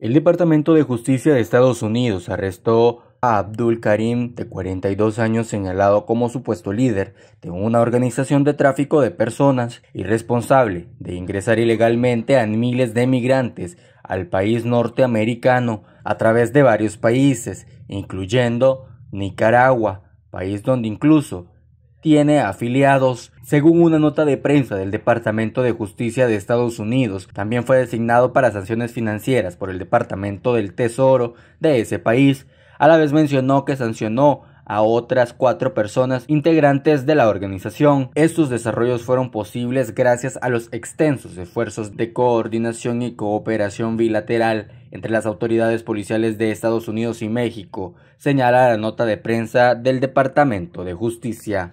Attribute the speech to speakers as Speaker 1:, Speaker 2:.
Speaker 1: El Departamento de Justicia de Estados Unidos arrestó a Abdul Karim, de 42 años, señalado como supuesto líder de una organización de tráfico de personas y responsable de ingresar ilegalmente a miles de migrantes al país norteamericano a través de varios países, incluyendo Nicaragua, país donde incluso tiene afiliados. Según una nota de prensa del Departamento de Justicia de Estados Unidos, también fue designado para sanciones financieras por el Departamento del Tesoro de ese país. A la vez mencionó que sancionó a otras cuatro personas integrantes de la organización. Estos desarrollos fueron posibles gracias a los extensos esfuerzos de coordinación y cooperación bilateral entre las autoridades policiales de Estados Unidos y México, señala la nota de prensa del Departamento de Justicia.